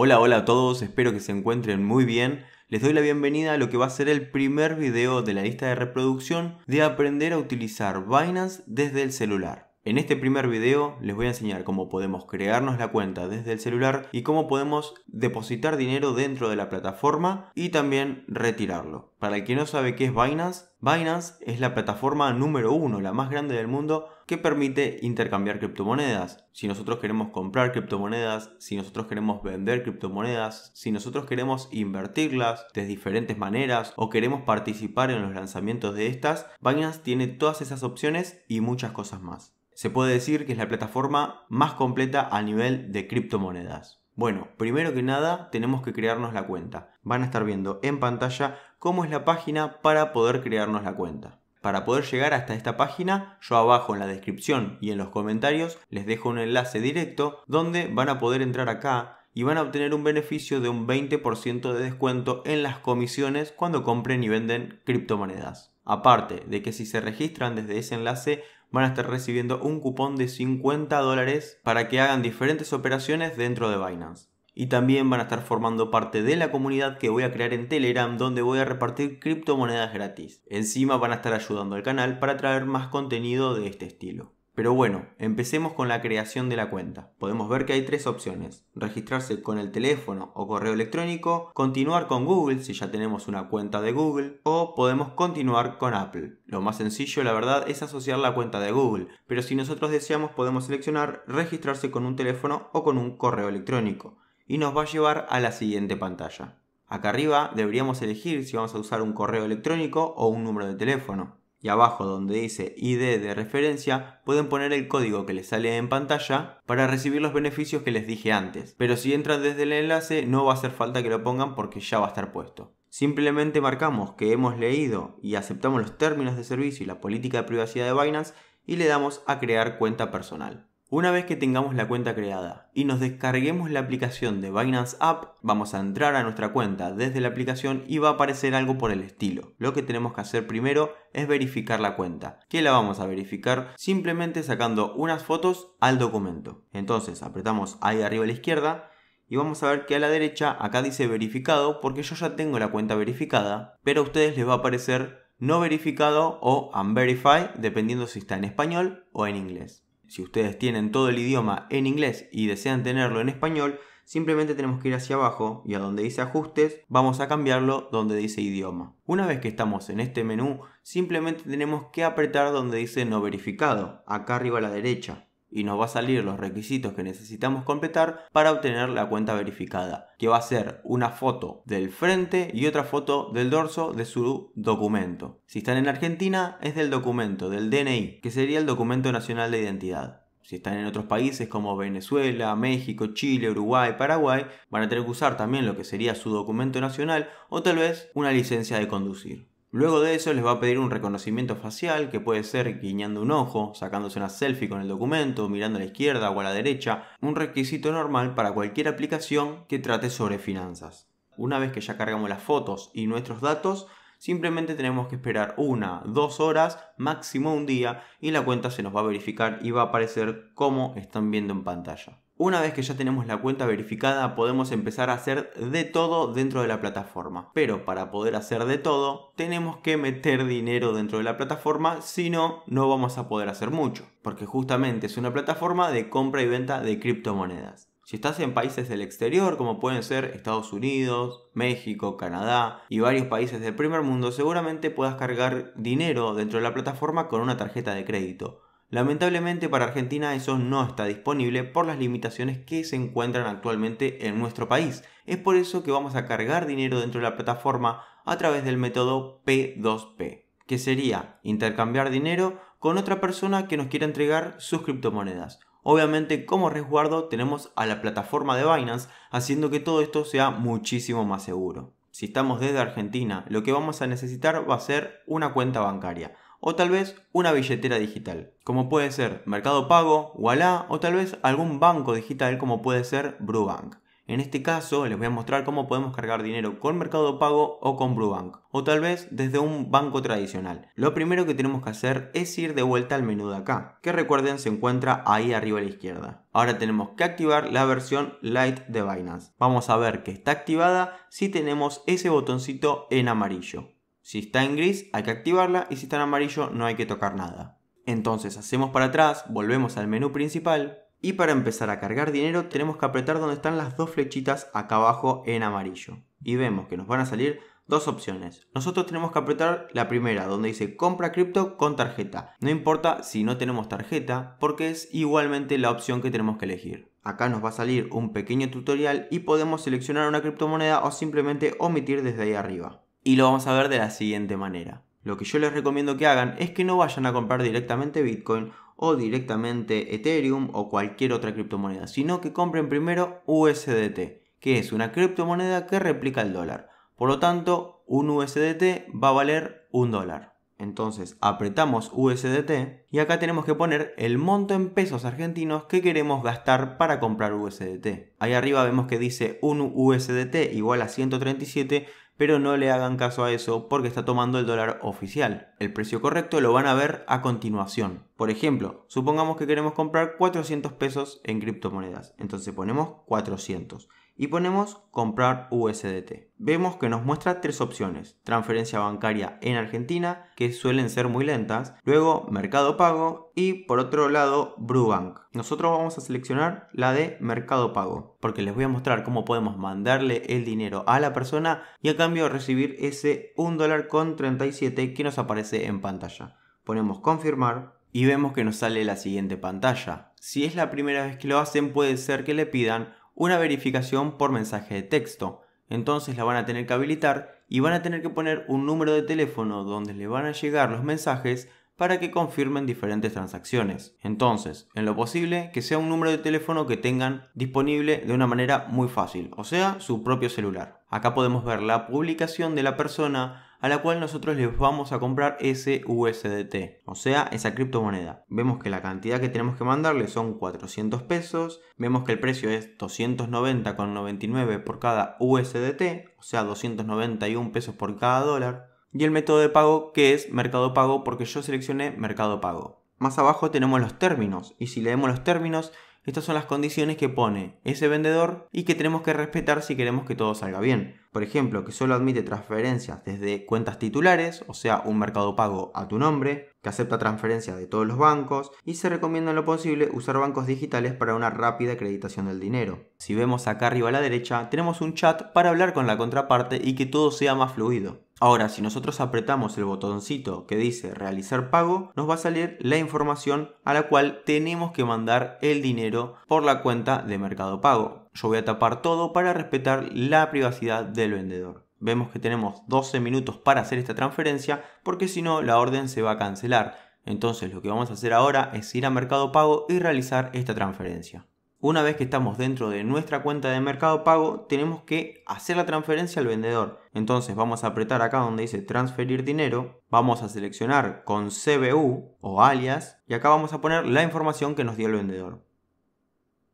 Hola, hola a todos, espero que se encuentren muy bien. Les doy la bienvenida a lo que va a ser el primer video de la lista de reproducción de aprender a utilizar Binance desde el celular. En este primer video les voy a enseñar cómo podemos crearnos la cuenta desde el celular y cómo podemos depositar dinero dentro de la plataforma y también retirarlo. Para el que no sabe qué es Binance, Binance es la plataforma número uno, la más grande del mundo, que permite intercambiar criptomonedas. Si nosotros queremos comprar criptomonedas, si nosotros queremos vender criptomonedas, si nosotros queremos invertirlas de diferentes maneras o queremos participar en los lanzamientos de estas, Binance tiene todas esas opciones y muchas cosas más se puede decir que es la plataforma más completa a nivel de criptomonedas. Bueno, primero que nada tenemos que crearnos la cuenta. Van a estar viendo en pantalla cómo es la página para poder crearnos la cuenta. Para poder llegar hasta esta página, yo abajo en la descripción y en los comentarios les dejo un enlace directo donde van a poder entrar acá y van a obtener un beneficio de un 20% de descuento en las comisiones cuando compren y venden criptomonedas. Aparte de que si se registran desde ese enlace van a estar recibiendo un cupón de 50 dólares para que hagan diferentes operaciones dentro de Binance. Y también van a estar formando parte de la comunidad que voy a crear en Telegram donde voy a repartir criptomonedas gratis. Encima van a estar ayudando al canal para traer más contenido de este estilo. Pero bueno, empecemos con la creación de la cuenta. Podemos ver que hay tres opciones. Registrarse con el teléfono o correo electrónico, continuar con Google si ya tenemos una cuenta de Google, o podemos continuar con Apple. Lo más sencillo, la verdad, es asociar la cuenta de Google, pero si nosotros deseamos podemos seleccionar registrarse con un teléfono o con un correo electrónico, y nos va a llevar a la siguiente pantalla. Acá arriba deberíamos elegir si vamos a usar un correo electrónico o un número de teléfono y abajo donde dice ID de referencia pueden poner el código que les sale en pantalla para recibir los beneficios que les dije antes, pero si entran desde el enlace no va a hacer falta que lo pongan porque ya va a estar puesto. Simplemente marcamos que hemos leído y aceptamos los términos de servicio y la política de privacidad de Binance y le damos a crear cuenta personal. Una vez que tengamos la cuenta creada y nos descarguemos la aplicación de Binance App, vamos a entrar a nuestra cuenta desde la aplicación y va a aparecer algo por el estilo. Lo que tenemos que hacer primero es verificar la cuenta, que la vamos a verificar simplemente sacando unas fotos al documento. Entonces apretamos ahí arriba a la izquierda y vamos a ver que a la derecha acá dice verificado porque yo ya tengo la cuenta verificada, pero a ustedes les va a aparecer no verificado o unverified dependiendo si está en español o en inglés si ustedes tienen todo el idioma en inglés y desean tenerlo en español, simplemente tenemos que ir hacia abajo y a donde dice ajustes vamos a cambiarlo donde dice idioma. Una vez que estamos en este menú, simplemente tenemos que apretar donde dice no verificado, acá arriba a la derecha y nos va a salir los requisitos que necesitamos completar para obtener la cuenta verificada, que va a ser una foto del frente y otra foto del dorso de su documento. Si están en Argentina, es del documento, del DNI, que sería el documento nacional de identidad. Si están en otros países como Venezuela, México, Chile, Uruguay, Paraguay, van a tener que usar también lo que sería su documento nacional o tal vez una licencia de conducir. Luego de eso les va a pedir un reconocimiento facial que puede ser guiñando un ojo, sacándose una selfie con el documento, mirando a la izquierda o a la derecha, un requisito normal para cualquier aplicación que trate sobre finanzas. Una vez que ya cargamos las fotos y nuestros datos, simplemente tenemos que esperar una, dos horas, máximo un día, y la cuenta se nos va a verificar y va a aparecer como están viendo en pantalla. Una vez que ya tenemos la cuenta verificada podemos empezar a hacer de todo dentro de la plataforma. Pero para poder hacer de todo tenemos que meter dinero dentro de la plataforma, si no, no vamos a poder hacer mucho. Porque justamente es una plataforma de compra y venta de criptomonedas. Si estás en países del exterior, como pueden ser Estados Unidos, México, Canadá y varios países del primer mundo, seguramente puedas cargar dinero dentro de la plataforma con una tarjeta de crédito. Lamentablemente para Argentina eso no está disponible por las limitaciones que se encuentran actualmente en nuestro país. Es por eso que vamos a cargar dinero dentro de la plataforma a través del método P2P, que sería intercambiar dinero con otra persona que nos quiera entregar sus criptomonedas. Obviamente como resguardo tenemos a la plataforma de Binance haciendo que todo esto sea muchísimo más seguro. Si estamos desde Argentina, lo que vamos a necesitar va a ser una cuenta bancaria o tal vez una billetera digital, como puede ser Mercado Pago, Walla o tal vez algún banco digital como puede ser Brubank. En este caso les voy a mostrar cómo podemos cargar dinero con Mercado Pago o con Brubank, o tal vez desde un banco tradicional. Lo primero que tenemos que hacer es ir de vuelta al menú de acá, que recuerden se encuentra ahí arriba a la izquierda. Ahora tenemos que activar la versión Lite de Binance. Vamos a ver que está activada si tenemos ese botoncito en amarillo. Si está en gris hay que activarla y si está en amarillo no hay que tocar nada. Entonces hacemos para atrás, volvemos al menú principal y para empezar a cargar dinero tenemos que apretar donde están las dos flechitas acá abajo en amarillo. Y vemos que nos van a salir dos opciones. Nosotros tenemos que apretar la primera, donde dice compra cripto con tarjeta. No importa si no tenemos tarjeta, porque es igualmente la opción que tenemos que elegir. Acá nos va a salir un pequeño tutorial y podemos seleccionar una criptomoneda o simplemente omitir desde ahí arriba. Y lo vamos a ver de la siguiente manera. Lo que yo les recomiendo que hagan es que no vayan a comprar directamente Bitcoin o directamente Ethereum o cualquier otra criptomoneda, sino que compren primero USDT, que es una criptomoneda que replica el dólar. Por lo tanto, un USDT va a valer un dólar. Entonces apretamos USDT y acá tenemos que poner el monto en pesos argentinos que queremos gastar para comprar USDT. Ahí arriba vemos que dice un USDT igual a 137, pero no le hagan caso a eso porque está tomando el dólar oficial. El precio correcto lo van a ver a continuación. Por ejemplo, supongamos que queremos comprar 400 pesos en criptomonedas, entonces ponemos 400 y ponemos comprar USDT. Vemos que nos muestra tres opciones. Transferencia bancaria en Argentina, que suelen ser muy lentas. Luego Mercado Pago y por otro lado Brubank. Nosotros vamos a seleccionar la de Mercado Pago, porque les voy a mostrar cómo podemos mandarle el dinero a la persona y a cambio recibir ese 1 dólar con 37 que nos aparece en pantalla. Ponemos confirmar y vemos que nos sale la siguiente pantalla. Si es la primera vez que lo hacen puede ser que le pidan una verificación por mensaje de texto. Entonces la van a tener que habilitar y van a tener que poner un número de teléfono donde le van a llegar los mensajes para que confirmen diferentes transacciones. Entonces, en lo posible, que sea un número de teléfono que tengan disponible de una manera muy fácil, o sea, su propio celular. Acá podemos ver la publicación de la persona, a la cual nosotros les vamos a comprar ese USDT, o sea, esa criptomoneda. Vemos que la cantidad que tenemos que mandarle son 400 pesos, vemos que el precio es 290,99 por cada USDT, o sea, 291 pesos por cada dólar, y el método de pago que es Mercado Pago porque yo seleccioné Mercado Pago. Más abajo tenemos los términos y si leemos los términos estas son las condiciones que pone ese vendedor y que tenemos que respetar si queremos que todo salga bien. Por ejemplo, que solo admite transferencias desde cuentas titulares, o sea, un mercado pago a tu nombre, que acepta transferencias de todos los bancos y se recomienda en lo posible usar bancos digitales para una rápida acreditación del dinero. Si vemos acá arriba a la derecha, tenemos un chat para hablar con la contraparte y que todo sea más fluido. Ahora, si nosotros apretamos el botoncito que dice realizar pago, nos va a salir la información a la cual tenemos que mandar el dinero por la cuenta de Mercado Pago. Yo voy a tapar todo para respetar la privacidad del vendedor. Vemos que tenemos 12 minutos para hacer esta transferencia porque si no la orden se va a cancelar. Entonces lo que vamos a hacer ahora es ir a Mercado Pago y realizar esta transferencia. Una vez que estamos dentro de nuestra cuenta de mercado pago, tenemos que hacer la transferencia al vendedor. Entonces vamos a apretar acá donde dice transferir dinero, vamos a seleccionar con CBU o alias y acá vamos a poner la información que nos dio el vendedor.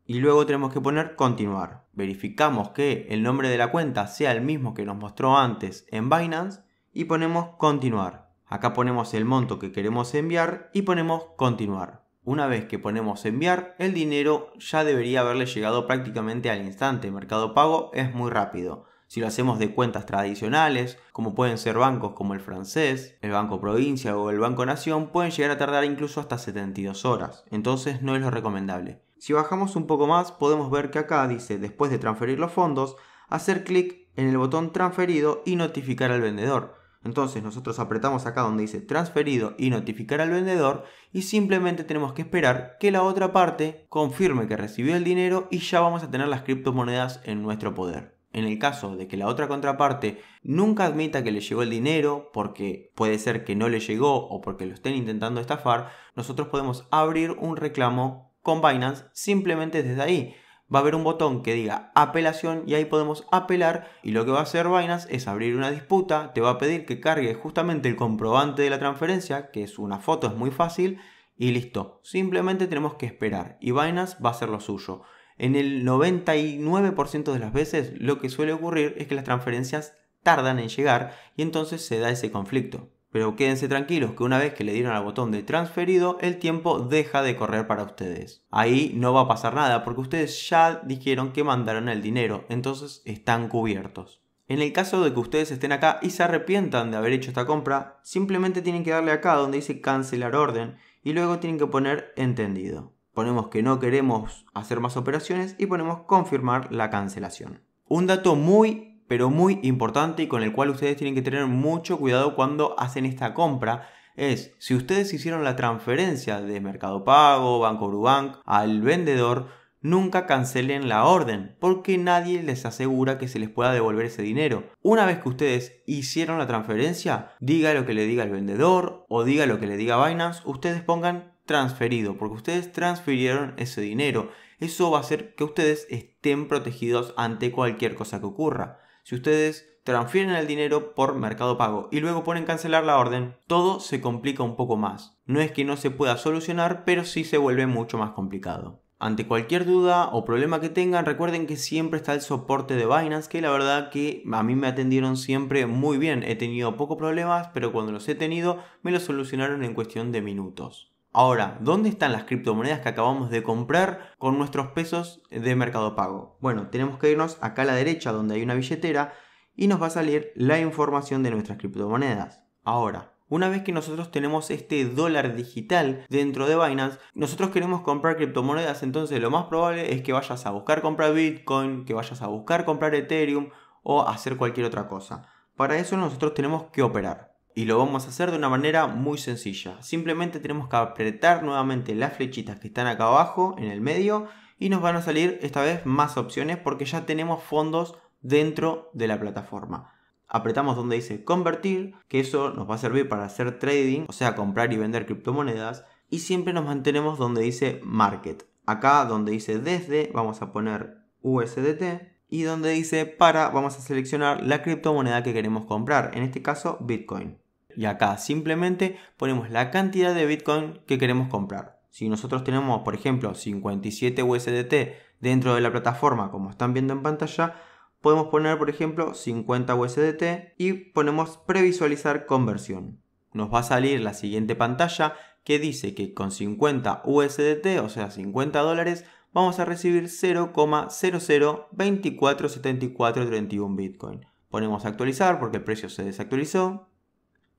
Y luego tenemos que poner continuar. Verificamos que el nombre de la cuenta sea el mismo que nos mostró antes en Binance y ponemos continuar. Acá ponemos el monto que queremos enviar y ponemos continuar. Una vez que ponemos enviar, el dinero ya debería haberle llegado prácticamente al instante. Mercado Pago es muy rápido. Si lo hacemos de cuentas tradicionales, como pueden ser bancos como el francés, el Banco Provincia o el Banco Nación, pueden llegar a tardar incluso hasta 72 horas, entonces no es lo recomendable. Si bajamos un poco más, podemos ver que acá dice, después de transferir los fondos, hacer clic en el botón transferido y notificar al vendedor. Entonces nosotros apretamos acá donde dice transferido y notificar al vendedor y simplemente tenemos que esperar que la otra parte confirme que recibió el dinero y ya vamos a tener las criptomonedas en nuestro poder. En el caso de que la otra contraparte nunca admita que le llegó el dinero porque puede ser que no le llegó o porque lo estén intentando estafar, nosotros podemos abrir un reclamo con Binance simplemente desde ahí va a haber un botón que diga apelación y ahí podemos apelar y lo que va a hacer Binance es abrir una disputa, te va a pedir que cargue justamente el comprobante de la transferencia, que es una foto, es muy fácil y listo. Simplemente tenemos que esperar y Binance va a hacer lo suyo. En el 99% de las veces lo que suele ocurrir es que las transferencias tardan en llegar y entonces se da ese conflicto. Pero quédense tranquilos que una vez que le dieron al botón de transferido, el tiempo deja de correr para ustedes. Ahí no va a pasar nada porque ustedes ya dijeron que mandaron el dinero, entonces están cubiertos. En el caso de que ustedes estén acá y se arrepientan de haber hecho esta compra, simplemente tienen que darle acá donde dice cancelar orden y luego tienen que poner entendido. Ponemos que no queremos hacer más operaciones y ponemos confirmar la cancelación. Un dato muy pero muy importante y con el cual ustedes tienen que tener mucho cuidado cuando hacen esta compra es si ustedes hicieron la transferencia de Mercado Pago, Banco Urubank al vendedor, nunca cancelen la orden, porque nadie les asegura que se les pueda devolver ese dinero. Una vez que ustedes hicieron la transferencia, diga lo que le diga el vendedor o diga lo que le diga Binance, ustedes pongan transferido, porque ustedes transfirieron ese dinero. Eso va a hacer que ustedes estén protegidos ante cualquier cosa que ocurra si ustedes transfieren el dinero por mercado pago y luego ponen cancelar la orden, todo se complica un poco más. No es que no se pueda solucionar, pero sí se vuelve mucho más complicado. Ante cualquier duda o problema que tengan, recuerden que siempre está el soporte de Binance, que la verdad que a mí me atendieron siempre muy bien. He tenido pocos problemas, pero cuando los he tenido me los solucionaron en cuestión de minutos. Ahora, ¿dónde están las criptomonedas que acabamos de comprar con nuestros pesos de mercado pago? Bueno, tenemos que irnos acá a la derecha donde hay una billetera y nos va a salir la información de nuestras criptomonedas. Ahora, una vez que nosotros tenemos este dólar digital dentro de Binance, nosotros queremos comprar criptomonedas, entonces lo más probable es que vayas a buscar comprar Bitcoin, que vayas a buscar comprar Ethereum o hacer cualquier otra cosa. Para eso nosotros tenemos que operar. Y lo vamos a hacer de una manera muy sencilla. Simplemente tenemos que apretar nuevamente las flechitas que están acá abajo, en el medio, y nos van a salir esta vez más opciones porque ya tenemos fondos dentro de la plataforma. Apretamos donde dice convertir, que eso nos va a servir para hacer trading, o sea, comprar y vender criptomonedas. Y siempre nos mantenemos donde dice market. Acá donde dice desde vamos a poner USDT y donde dice para vamos a seleccionar la criptomoneda que queremos comprar, en este caso Bitcoin. Y acá simplemente ponemos la cantidad de Bitcoin que queremos comprar. Si nosotros tenemos, por ejemplo, 57 USDT dentro de la plataforma, como están viendo en pantalla, podemos poner, por ejemplo, 50 USDT y ponemos previsualizar conversión. Nos va a salir la siguiente pantalla que dice que con 50 USDT, o sea 50 dólares, vamos a recibir 0,00247431 Bitcoin. Ponemos actualizar porque el precio se desactualizó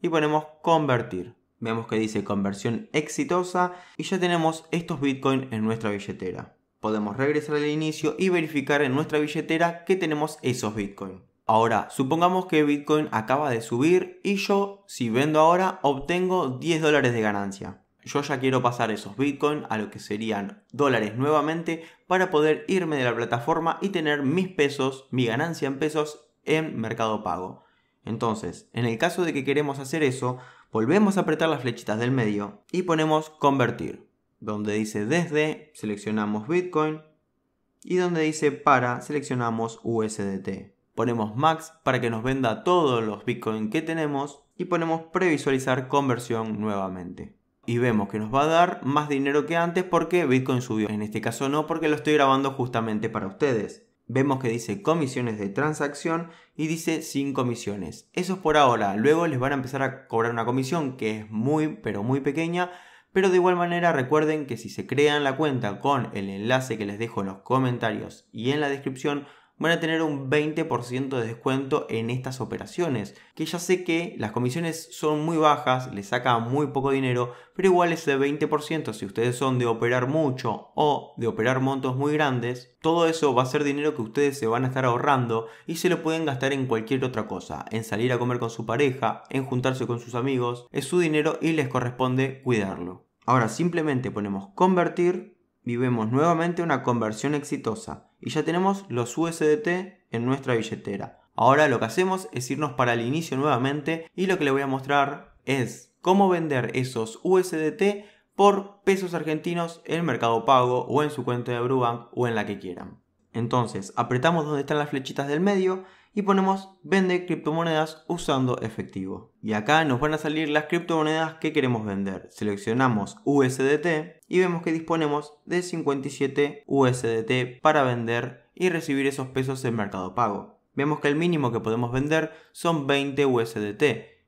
y ponemos convertir. Vemos que dice conversión exitosa y ya tenemos estos Bitcoin en nuestra billetera. Podemos regresar al inicio y verificar en nuestra billetera que tenemos esos Bitcoin. Ahora, supongamos que Bitcoin acaba de subir y yo, si vendo ahora, obtengo 10 dólares de ganancia. Yo ya quiero pasar esos Bitcoin a lo que serían dólares nuevamente para poder irme de la plataforma y tener mis pesos, mi ganancia en pesos en Mercado Pago. Entonces, en el caso de que queremos hacer eso, volvemos a apretar las flechitas del medio y ponemos convertir. Donde dice desde, seleccionamos Bitcoin y donde dice para, seleccionamos USDT. Ponemos max para que nos venda todos los Bitcoin que tenemos y ponemos previsualizar conversión nuevamente. Y vemos que nos va a dar más dinero que antes porque Bitcoin subió. En este caso no porque lo estoy grabando justamente para ustedes. Vemos que dice comisiones de transacción y dice sin comisiones. Eso es por ahora. Luego les van a empezar a cobrar una comisión que es muy, pero muy pequeña. Pero de igual manera recuerden que si se crean la cuenta con el enlace que les dejo en los comentarios y en la descripción, van a tener un 20% de descuento en estas operaciones, que ya sé que las comisiones son muy bajas, les saca muy poco dinero, pero igual ese 20%, si ustedes son de operar mucho o de operar montos muy grandes, todo eso va a ser dinero que ustedes se van a estar ahorrando y se lo pueden gastar en cualquier otra cosa, en salir a comer con su pareja, en juntarse con sus amigos, es su dinero y les corresponde cuidarlo. Ahora simplemente ponemos convertir vivemos nuevamente una conversión exitosa y ya tenemos los USDT en nuestra billetera. Ahora lo que hacemos es irnos para el inicio nuevamente y lo que le voy a mostrar es cómo vender esos USDT por pesos argentinos en Mercado Pago o en su cuenta de Brubank o en la que quieran. Entonces apretamos donde están las flechitas del medio y ponemos vende criptomonedas usando efectivo. Y acá nos van a salir las criptomonedas que queremos vender. Seleccionamos USDT y vemos que disponemos de 57 USDT para vender y recibir esos pesos en Mercado Pago. Vemos que el mínimo que podemos vender son 20 USDT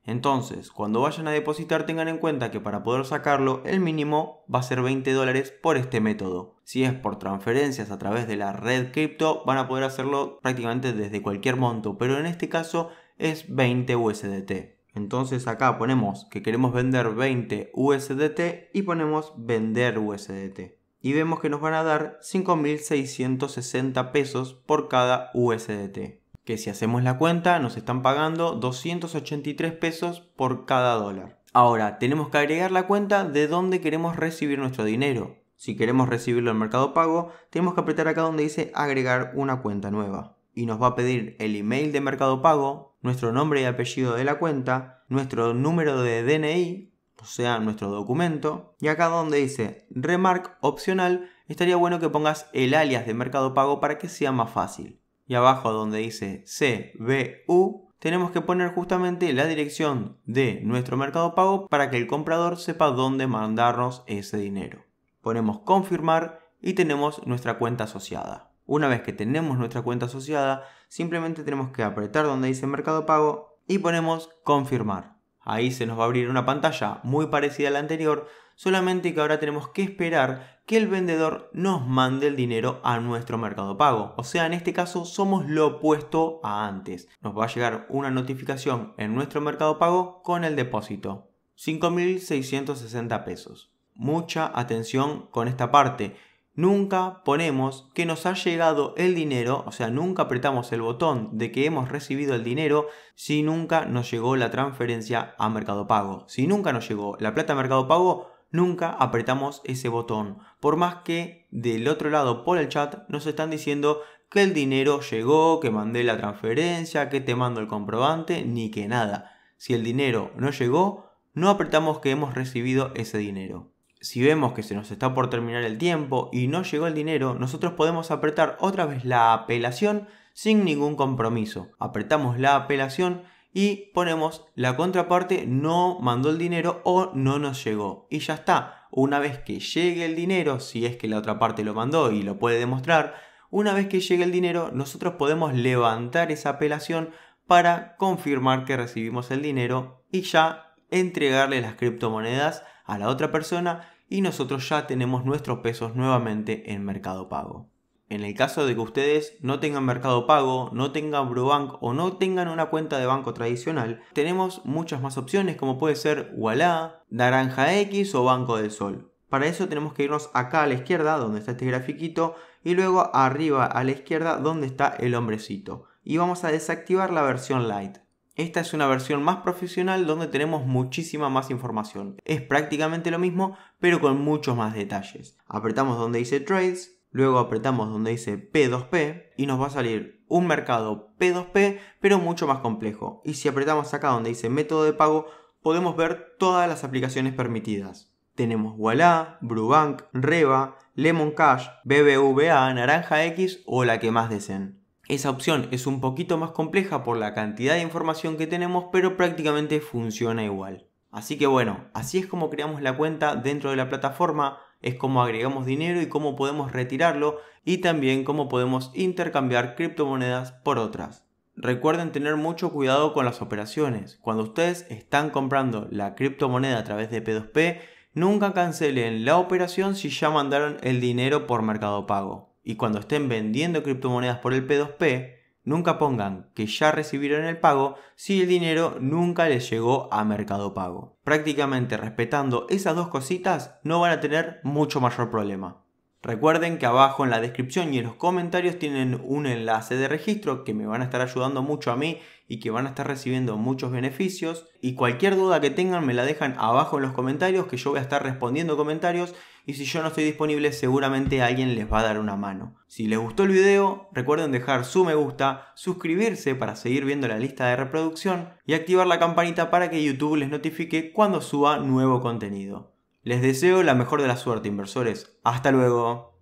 entonces, cuando vayan a depositar tengan en cuenta que para poder sacarlo el mínimo va a ser 20 dólares por este método. Si es por transferencias a través de la red cripto van a poder hacerlo prácticamente desde cualquier monto, pero en este caso es 20 USDT. Entonces acá ponemos que queremos vender 20 USDT y ponemos vender USDT. Y vemos que nos van a dar 5.660 pesos por cada USDT que si hacemos la cuenta nos están pagando 283 pesos por cada dólar. Ahora, tenemos que agregar la cuenta de dónde queremos recibir nuestro dinero. Si queremos recibirlo en Mercado Pago, tenemos que apretar acá donde dice agregar una cuenta nueva. Y nos va a pedir el email de Mercado Pago, nuestro nombre y apellido de la cuenta, nuestro número de DNI, o sea, nuestro documento. Y acá donde dice remark opcional, estaría bueno que pongas el alias de Mercado Pago para que sea más fácil y abajo donde dice CBU, tenemos que poner justamente la dirección de nuestro mercado pago para que el comprador sepa dónde mandarnos ese dinero. Ponemos confirmar y tenemos nuestra cuenta asociada. Una vez que tenemos nuestra cuenta asociada, simplemente tenemos que apretar donde dice mercado pago y ponemos confirmar. Ahí se nos va a abrir una pantalla muy parecida a la anterior solamente que ahora tenemos que esperar que el vendedor nos mande el dinero a nuestro mercado pago. O sea, en este caso somos lo opuesto a antes. Nos va a llegar una notificación en nuestro mercado pago con el depósito. 5.660 pesos. Mucha atención con esta parte. Nunca ponemos que nos ha llegado el dinero, o sea, nunca apretamos el botón de que hemos recibido el dinero si nunca nos llegó la transferencia a Mercado Pago. Si nunca nos llegó la plata a Mercado Pago, nunca apretamos ese botón. Por más que del otro lado por el chat nos están diciendo que el dinero llegó, que mandé la transferencia, que te mando el comprobante, ni que nada. Si el dinero no llegó, no apretamos que hemos recibido ese dinero. Si vemos que se nos está por terminar el tiempo y no llegó el dinero, nosotros podemos apretar otra vez la apelación sin ningún compromiso. Apretamos la apelación y ponemos la contraparte no mandó el dinero o no nos llegó. Y ya está. Una vez que llegue el dinero, si es que la otra parte lo mandó y lo puede demostrar, una vez que llegue el dinero, nosotros podemos levantar esa apelación para confirmar que recibimos el dinero y ya entregarle las criptomonedas a la otra persona y nosotros ya tenemos nuestros pesos nuevamente en Mercado Pago en el caso de que ustedes no tengan mercado pago, no tengan Brubank o no tengan una cuenta de banco tradicional, tenemos muchas más opciones como puede ser Walla, Naranja X o Banco del Sol. Para eso tenemos que irnos acá a la izquierda donde está este grafiquito y luego arriba a la izquierda donde está el hombrecito. Y vamos a desactivar la versión Lite. Esta es una versión más profesional donde tenemos muchísima más información. Es prácticamente lo mismo pero con muchos más detalles. Apretamos donde dice Trades, Luego apretamos donde dice P2P y nos va a salir un mercado P2P, pero mucho más complejo. Y si apretamos acá donde dice método de pago, podemos ver todas las aplicaciones permitidas. Tenemos Walla, Brubank, Reva, Lemon Cash, BBVA, Naranja X o la que más deseen. Esa opción es un poquito más compleja por la cantidad de información que tenemos, pero prácticamente funciona igual. Así que bueno, así es como creamos la cuenta dentro de la plataforma es cómo agregamos dinero y cómo podemos retirarlo y también cómo podemos intercambiar criptomonedas por otras. Recuerden tener mucho cuidado con las operaciones. Cuando ustedes están comprando la criptomoneda a través de P2P, nunca cancelen la operación si ya mandaron el dinero por Mercado Pago. Y cuando estén vendiendo criptomonedas por el P2P, Nunca pongan que ya recibieron el pago si el dinero nunca les llegó a Mercado Pago. Prácticamente respetando esas dos cositas no van a tener mucho mayor problema. Recuerden que abajo en la descripción y en los comentarios tienen un enlace de registro que me van a estar ayudando mucho a mí y que van a estar recibiendo muchos beneficios. Y cualquier duda que tengan me la dejan abajo en los comentarios que yo voy a estar respondiendo comentarios y si yo no estoy disponible seguramente alguien les va a dar una mano. Si les gustó el video recuerden dejar su me gusta, suscribirse para seguir viendo la lista de reproducción y activar la campanita para que YouTube les notifique cuando suba nuevo contenido. Les deseo la mejor de la suerte, inversores. Hasta luego.